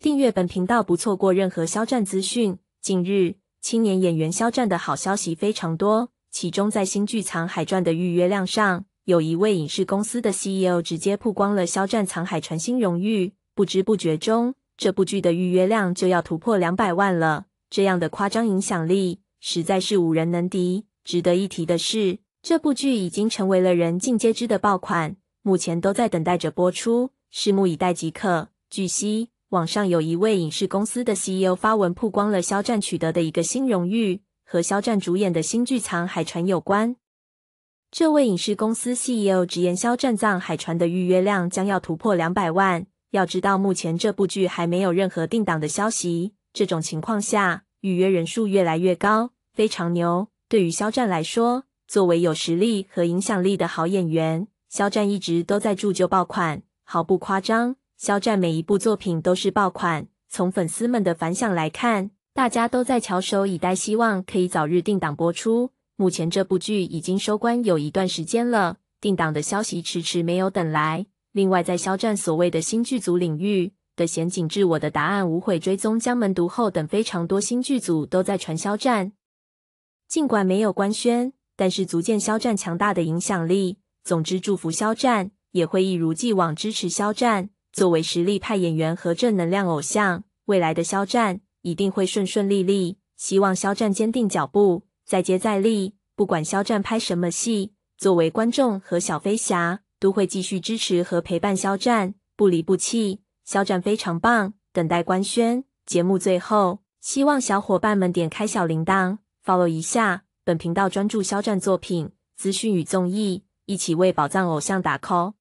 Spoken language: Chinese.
订阅本频道，不错过任何肖战资讯。近日，青年演员肖战的好消息非常多。其中，在新剧《藏海传》的预约量上，有一位影视公司的 CEO 直接曝光了肖战《藏海传》新荣誉。不知不觉中，这部剧的预约量就要突破两百万了。这样的夸张影响力，实在是无人能敌。值得一提的是，这部剧已经成为了人尽皆知的爆款，目前都在等待着播出，拭目以待即可。据悉。网上有一位影视公司的 CEO 发文曝光了肖战取得的一个新荣誉，和肖战主演的新剧《藏海传》有关。这位影视公司 CEO 直言，肖战藏海传的预约量将要突破两百万。要知道，目前这部剧还没有任何定档的消息，这种情况下，预约人数越来越高，非常牛。对于肖战来说，作为有实力和影响力的好演员，肖战一直都在铸就爆款，毫不夸张。肖战每一部作品都是爆款，从粉丝们的反响来看，大家都在翘首以待，希望可以早日定档播出。目前这部剧已经收官有一段时间了，定档的消息迟迟没有等来。另外，在肖战所谓的新剧组领域的前景，至我的答案无悔追踪、江门独后等非常多新剧组都在传肖战，尽管没有官宣，但是足见肖战强大的影响力。总之，祝福肖战，也会一如既往支持肖战。作为实力派演员和正能量偶像，未来的肖战一定会顺顺利利。希望肖战坚定脚步，再接再厉。不管肖战拍什么戏，作为观众和小飞侠，都会继续支持和陪伴肖战，不离不弃。肖战非常棒，等待官宣。节目最后，希望小伙伴们点开小铃铛，follow 一下本频道，专注肖战作品资讯与综艺，一起为宝藏偶像打 call。